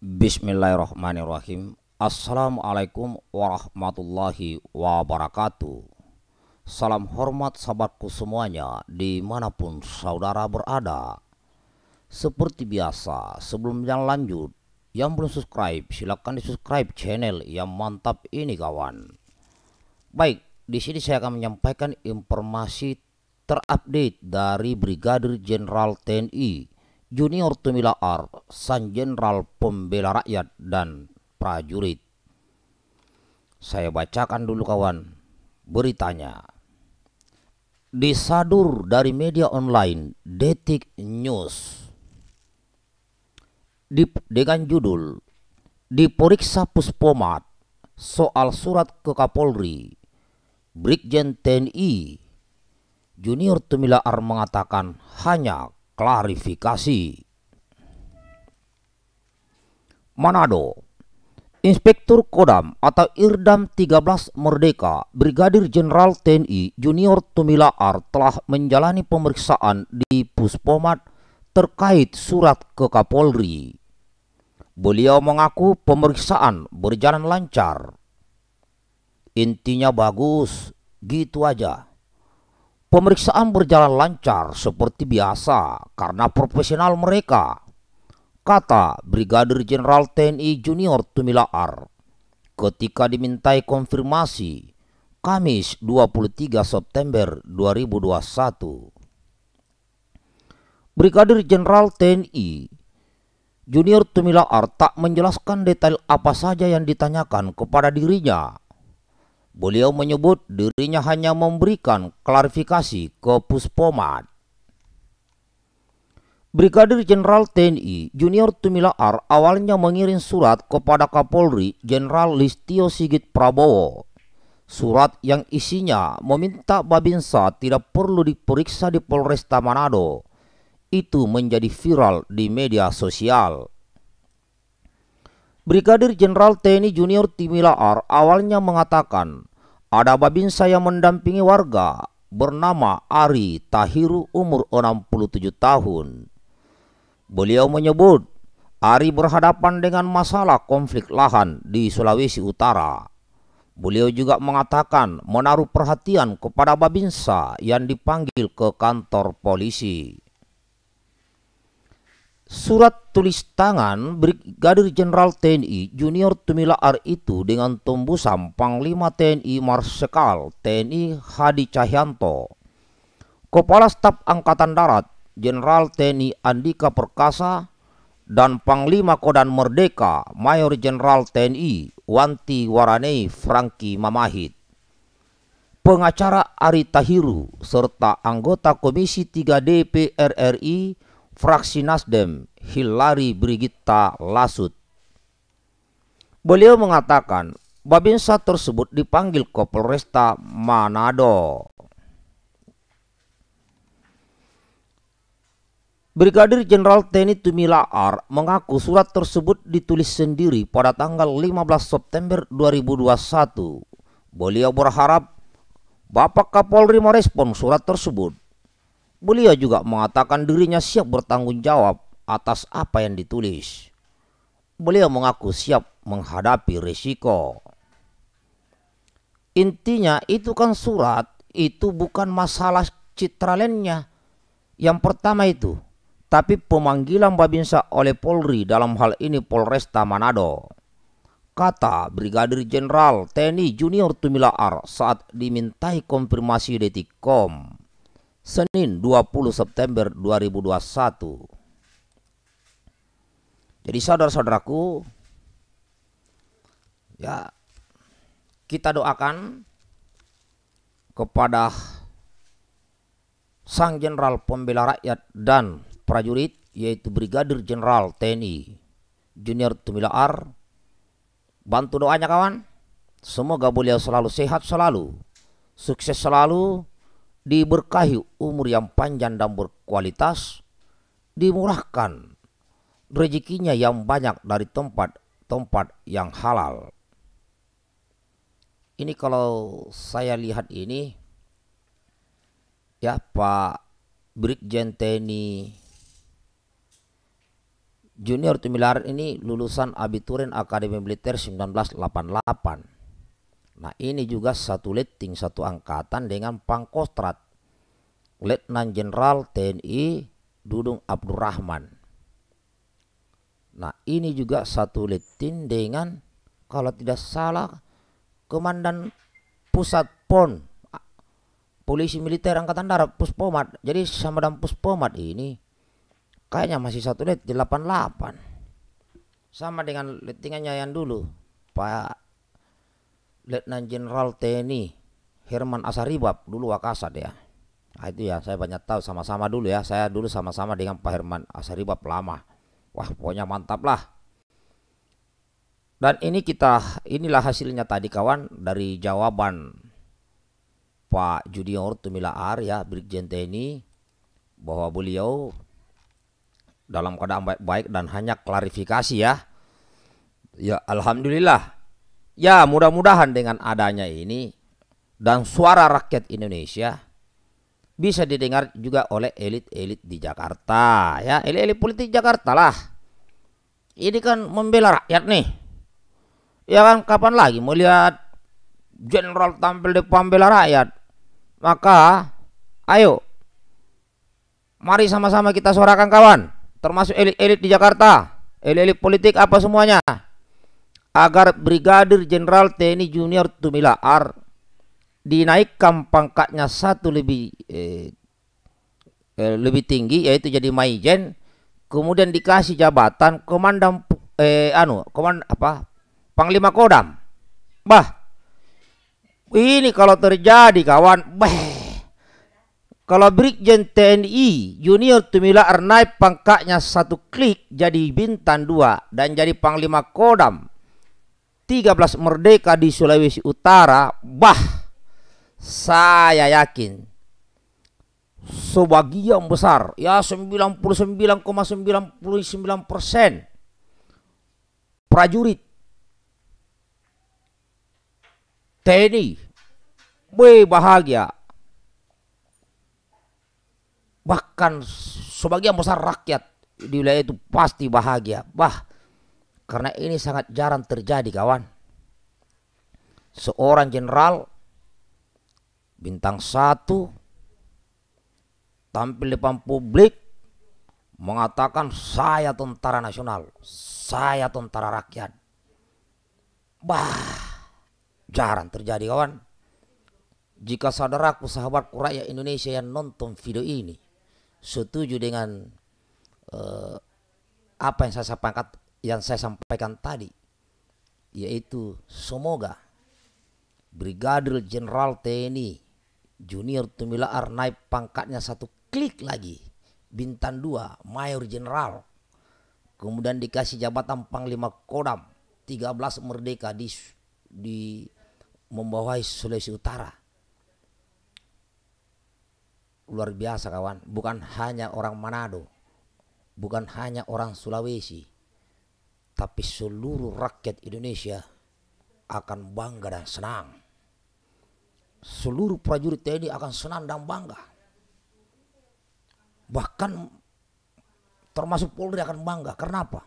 Bismillahirrahmanirrahim. Assalamualaikum warahmatullahi wabarakatuh. Salam hormat sahabatku semuanya dimanapun saudara berada. Seperti biasa, sebelum yang lanjut, yang belum subscribe silahkan di subscribe channel yang mantap ini kawan. Baik, di sini saya akan menyampaikan informasi terupdate dari Brigadir Jenderal TNI Junior Tumilaar, sang jenderal pembela rakyat dan prajurit. Saya bacakan dulu kawan beritanya. Disadur dari media online Detik News. Di, dengan judul Diperiksa Puspomat soal surat ke Kapolri Brigjen TNI Junior Tumilaar mengatakan hanya klarifikasi. Manado, Inspektur Kodam atau Irdam 13 Merdeka, Brigadir Jenderal TNI Junior Tumilaar telah menjalani pemeriksaan di Puspomat terkait surat ke Kapolri. Beliau mengaku pemeriksaan berjalan lancar. Intinya bagus, gitu aja. Pemeriksaan berjalan lancar seperti biasa karena profesional mereka, kata Brigadir Jenderal TNI Junior Tumilaar. Ketika dimintai konfirmasi, Kamis 23 September 2021. Brigadir Jenderal TNI Junior Tumilaar tak menjelaskan detail apa saja yang ditanyakan kepada dirinya Beliau menyebut dirinya hanya memberikan klarifikasi ke Puspomat. Brigadir Jenderal TNI Junior Tumilaar awalnya mengirim surat kepada Kapolri Jenderal Listio Sigit Prabowo. Surat yang isinya meminta Babinsa tidak perlu diperiksa di Polresta Manado. Itu menjadi viral di media sosial. Brigadir Jenderal TNI Junior Timilaar awalnya mengatakan ada babinsa yang mendampingi warga bernama Ari Tahiru umur 67 tahun. Beliau menyebut Ari berhadapan dengan masalah konflik lahan di Sulawesi Utara. Beliau juga mengatakan menaruh perhatian kepada Babinsa yang dipanggil ke kantor polisi. Surat tulis tangan Brigadir Jenderal TNI Junior Tumila R itu dengan tembusan Panglima TNI Marsekal TNI Hadi Cahyanto. Kepala Staf Angkatan Darat Jenderal TNI Andika Perkasa dan Panglima Kodan Merdeka Mayor Jenderal TNI Wanti Waranei Franky Mamahit. Pengacara Ari Tahiru serta anggota Komisi 3 DPR RI fraksi Nasdem Hilari Brigita Lasut. Beliau mengatakan Babinsa tersebut dipanggil ke Manado. Brigadir Jenderal TNI Tumila mengaku surat tersebut ditulis sendiri pada tanggal 15 September 2021. Beliau berharap Bapak Kapolri merespon surat tersebut. Beliau juga mengatakan dirinya siap bertanggung jawab atas apa yang ditulis. Beliau mengaku siap menghadapi risiko. Intinya itu kan surat, itu bukan masalah citralennya. Yang pertama itu, tapi pemanggilan Babinsa oleh Polri dalam hal ini Polresta Manado. Kata Brigadir Jenderal TNI Junior Tumila Ar saat dimintai konfirmasi Detikom Senin 20 September 2021. Jadi saudara-saudaraku, ya kita doakan kepada Sang Jenderal Pembela Rakyat dan prajurit yaitu Brigadir Jenderal TNI Junior Tumilaar. Bantu doanya kawan. Semoga beliau selalu sehat selalu, sukses selalu, diberkahi umur yang panjang dan berkualitas, dimurahkan rezekinya yang banyak dari tempat-tempat yang halal. Ini kalau saya lihat ini, ya Pak Brigjen TNI Junior Tumilaran ini lulusan abiturin Akademi Militer 1988 Nah ini juga satu letting, satu angkatan dengan Pangkostrat. Letnan Jenderal TNI Dudung Abdurrahman. Nah ini juga satu letting dengan kalau tidak salah Komandan Pusat PON Polisi Militer Angkatan Darat Puspomat. Jadi sama dan Puspomat ini kayaknya masih satu let 88. Sama dengan lettingannya yang dulu Pak Letnan Jenderal TNI Herman Asaribab dulu Wakasat ya. Nah, itu ya saya banyak tahu sama-sama dulu ya. Saya dulu sama-sama dengan Pak Herman Asaribab lama. Wah, pokoknya mantap lah. Dan ini kita inilah hasilnya tadi kawan dari jawaban Pak Junior Tumilaar ya Brigjen TNI bahwa beliau dalam keadaan baik-baik dan hanya klarifikasi ya. Ya alhamdulillah Ya mudah-mudahan dengan adanya ini dan suara rakyat Indonesia bisa didengar juga oleh elit-elit di Jakarta ya elit-elit politik Jakarta lah ini kan membela rakyat nih ya kan kapan lagi melihat jenderal tampil di pembela rakyat maka ayo mari sama-sama kita suarakan kawan termasuk elit-elit di Jakarta elit-elit politik apa semuanya agar Brigadir Jenderal TNI Junior Tumila ar dinaikkan pangkatnya satu lebih eh, eh, lebih tinggi yaitu jadi Maijen kemudian dikasih jabatan komandan eh anu komand apa Panglima Kodam bah ini kalau terjadi kawan bah kalau Brigjen TNI Junior Tumila ar naik pangkatnya satu klik jadi bintang dua dan jadi Panglima Kodam 13 merdeka di Sulawesi Utara, bah saya yakin sebagian besar ya 99,99 persen prajurit TNI B bahagia bahkan sebagian besar rakyat di wilayah itu pasti bahagia bah karena ini sangat jarang terjadi kawan. Seorang jenderal bintang satu tampil di depan publik mengatakan saya tentara nasional, saya tentara rakyat. Bah, jarang terjadi kawan. Jika saudaraku sahabatku rakyat Indonesia yang nonton video ini setuju dengan uh, apa yang saya sampaikan yang saya sampaikan tadi, yaitu semoga Brigadir Jenderal TNI Junior tumila naik pangkatnya satu klik lagi bintang dua Mayor Jenderal kemudian dikasih jabatan Panglima Kodam 13 Merdeka di di membawahi Sulawesi Utara luar biasa kawan bukan hanya orang Manado bukan hanya orang Sulawesi tapi seluruh rakyat Indonesia akan bangga dan senang. Seluruh prajurit TNI akan senang dan bangga. Bahkan termasuk Polri akan bangga. Kenapa?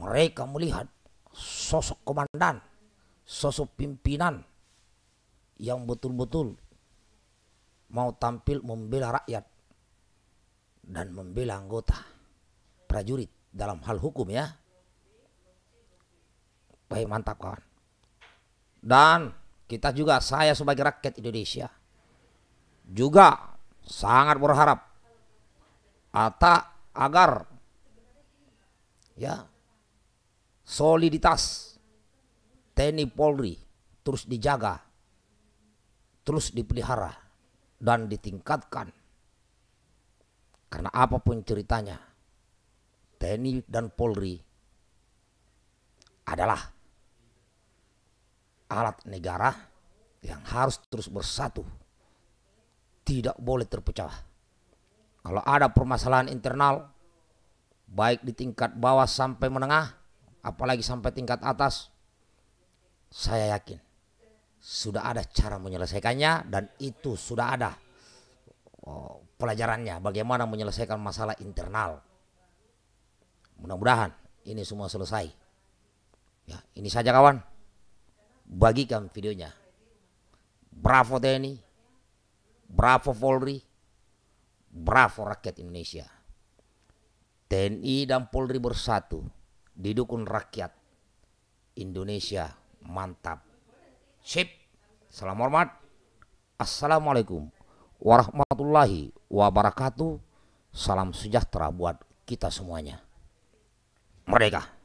Mereka melihat sosok komandan, sosok pimpinan yang betul-betul mau tampil membela rakyat dan membela anggota prajurit dalam hal hukum ya. Baik mantap kawan. Dan kita juga saya sebagai rakyat Indonesia juga sangat berharap ata agar ya soliditas TNI Polri terus dijaga, terus dipelihara dan ditingkatkan. Karena apapun ceritanya, TNI dan Polri adalah alat negara yang harus terus bersatu. Tidak boleh terpecah. Kalau ada permasalahan internal, baik di tingkat bawah sampai menengah, apalagi sampai tingkat atas, saya yakin sudah ada cara menyelesaikannya dan itu sudah ada oh, pelajarannya bagaimana menyelesaikan masalah internal. Mudah-mudahan ini semua selesai. Ya, ini saja kawan bagikan videonya. Bravo TNI, bravo Polri, bravo rakyat Indonesia. TNI dan Polri bersatu, didukung rakyat. Indonesia mantap. Sip, salam hormat. Assalamualaikum warahmatullahi wabarakatuh. Salam sejahtera buat kita semuanya. Merdeka!